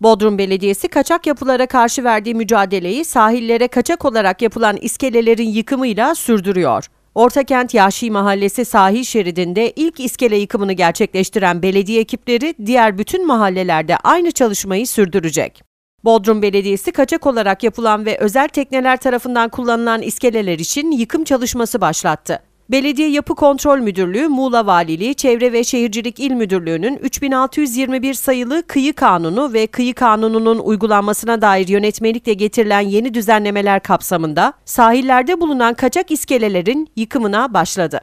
Bodrum Belediyesi kaçak yapılara karşı verdiği mücadeleyi sahillere kaçak olarak yapılan iskelelerin yıkımıyla sürdürüyor. Ortakent Yaşi Mahallesi sahil şeridinde ilk iskele yıkımını gerçekleştiren belediye ekipleri diğer bütün mahallelerde aynı çalışmayı sürdürecek. Bodrum Belediyesi kaçak olarak yapılan ve özel tekneler tarafından kullanılan iskeleler için yıkım çalışması başlattı. Belediye Yapı Kontrol Müdürlüğü, Muğla Valiliği, Çevre ve Şehircilik İl Müdürlüğü'nün 3621 sayılı Kıyı Kanunu ve Kıyı Kanunu'nun uygulanmasına dair yönetmelikle getirilen yeni düzenlemeler kapsamında sahillerde bulunan kaçak iskelelerin yıkımına başladı.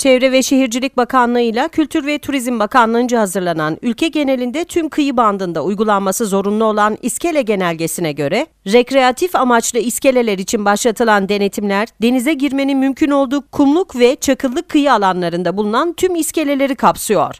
Çevre ve Şehircilik Bakanlığı ile Kültür ve Turizm Bakanlığı'nca hazırlanan ülke genelinde tüm kıyı bandında uygulanması zorunlu olan iskele genelgesine göre rekreatif amaçlı iskeleler için başlatılan denetimler denize girmenin mümkün olduğu kumluk ve çakıllık kıyı alanlarında bulunan tüm iskeleleri kapsıyor.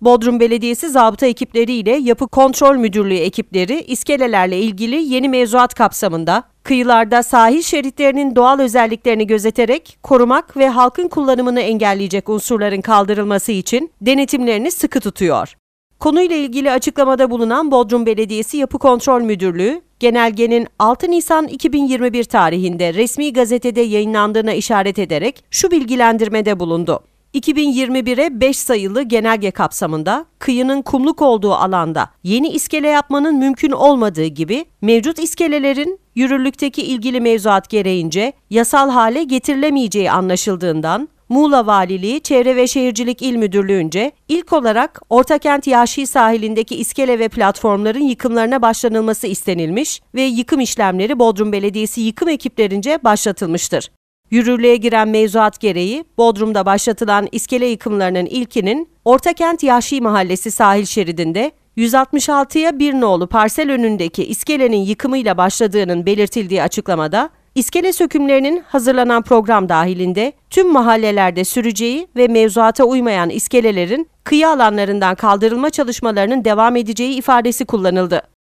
Bodrum Belediyesi zabıta Ekipleri ile Yapı Kontrol Müdürlüğü ekipleri iskelelerle ilgili yeni mevzuat kapsamında kıyılarda sahil şeritlerinin doğal özelliklerini gözeterek korumak ve halkın kullanımını engelleyecek unsurların kaldırılması için denetimlerini sıkı tutuyor. Konuyla ilgili açıklamada bulunan Bodrum Belediyesi Yapı Kontrol Müdürlüğü, genelgenin 6 Nisan 2021 tarihinde resmi gazetede yayınlandığına işaret ederek şu bilgilendirmede bulundu. 2021'e 5 sayılı genelge kapsamında kıyının kumluk olduğu alanda yeni iskele yapmanın mümkün olmadığı gibi mevcut iskelelerin yürürlükteki ilgili mevzuat gereğince yasal hale getirilemeyeceği anlaşıldığından Muğla Valiliği Çevre ve Şehircilik İl Müdürlüğü'nce ilk olarak Ortakent Yaşi sahilindeki iskele ve platformların yıkımlarına başlanılması istenilmiş ve yıkım işlemleri Bodrum Belediyesi yıkım ekiplerince başlatılmıştır. Yürürlüğe giren mevzuat gereği Bodrum'da başlatılan iskele yıkımlarının ilkinin Ortakent Yaşi Mahallesi sahil şeridinde 166'ya 1 nolu parsel önündeki iskelenin yıkımıyla başladığının belirtildiği açıklamada iskele sökümlerinin hazırlanan program dahilinde tüm mahallelerde süreceği ve mevzuata uymayan iskelelerin kıyı alanlarından kaldırılma çalışmalarının devam edeceği ifadesi kullanıldı.